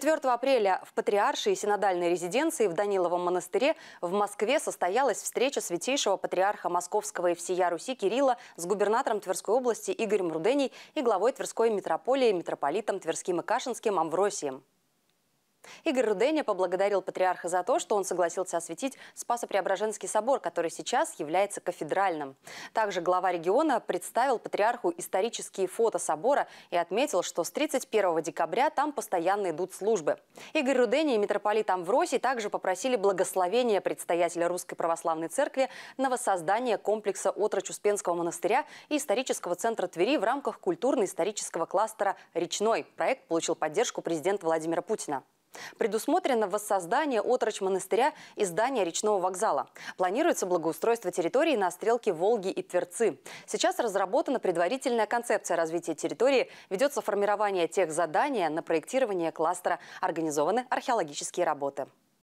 4 апреля в Патриаршей Синодальной резиденции в Даниловом монастыре в Москве состоялась встреча святейшего патриарха Московского и всея Руси Кирилла с губернатором Тверской области Игорем Руденей и главой Тверской митрополии митрополитом Тверским и Кашинским Амвросием. Игорь Руденя поблагодарил патриарха за то, что он согласился осветить Спасо-Преображенский собор, который сейчас является кафедральным. Также глава региона представил патриарху исторические фото собора и отметил, что с 31 декабря там постоянно идут службы. Игорь Руденя и митрополит Амвросий также попросили благословения предстоятеля Русской Православной Церкви на воссоздание комплекса отрочь Успенского монастыря и исторического центра Твери в рамках культурно-исторического кластера «Речной». Проект получил поддержку президента Владимира Путина предусмотрено воссоздание отрочь монастыря и здания речного вокзала. Планируется благоустройство территории на стрелке Волги и Тверцы. Сейчас разработана предварительная концепция развития территории, ведется формирование тех задания на проектирование кластера, организованы археологические работы.